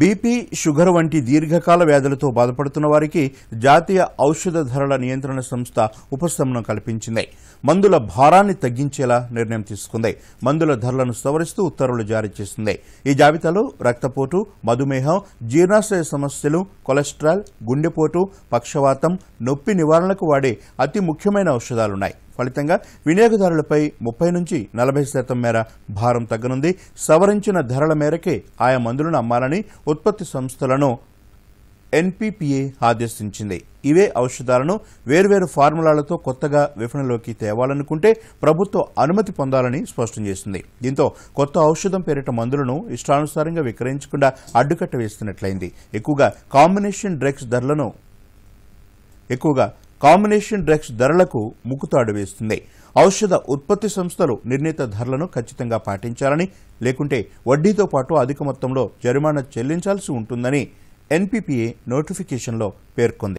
BP sugar వంటి దీర్ఘకాల వ్యాధులతో బాధపడుతున్న వారికి జాతీయ ఔషధ ధరల నియంత్రణ సంస్థ ఉపశమనం కల్పించింది మందుల భారాన్ని తగ్గించేలా నిర్ణయం తీసుకుంది మందుల ధరలను సవరిస్తూ ఉత్తర్వులు జారీ చేసింది ఈ జాబితాలో రక్తపోటు మధుమేహం జీర్ణాశయ సమస్యలు కొలెస్ట్రాల్ గుండెపోటు పక్షవాతం నొప్పి నివారణకు వాడే అతి ముఖ్యమైన ఔషధాలున్నాయి ఫలితంగా వినియోగదారులపై ముప్పై నుంచి నలభై శాతం మేర భారం తగ్గనుంది సవరించిన ధరల మేరకే ఆయా మందులను అమ్మాలని ఉత్పత్తి సంస్థలను ఎన్పీపీఏ ఆదేశించింది ఇవే ఔషధాలను వేర్వేరు ఫార్ములాలతో కొత్తగా విఫణలోకి తేవాలనుకుంటే ప్రభుత్వం అనుమతి పొందాలని స్పష్టం చేసింది దీంతో కొత్త ఔషధం పేరిట మందులను ఇష్టానుసారంగా విక్రయించకుండా అడ్డుకట్ట వేస్తున్నట్లయింది ఎక్కువగా కాంబినేషన్ డ్రగ్స్ ధరలను ఎక్కువగా కాంబినేషన్ డ్రగ్స్ ధరలకు ముక్కుతాడు వేస్తుంది ఔషధ ఉత్పత్తి సంస్థలు నిర్ణీత ధరలను ఖచ్చితంగా పాటించాలని లేకుంటే వడ్డీతో పాటు అధిక మొత్తంలో జరిమానా చెల్లించాల్సి ఉంటుందని ఎన్పీపీఏ నోటిఫికేషన్లో పేర్కొంది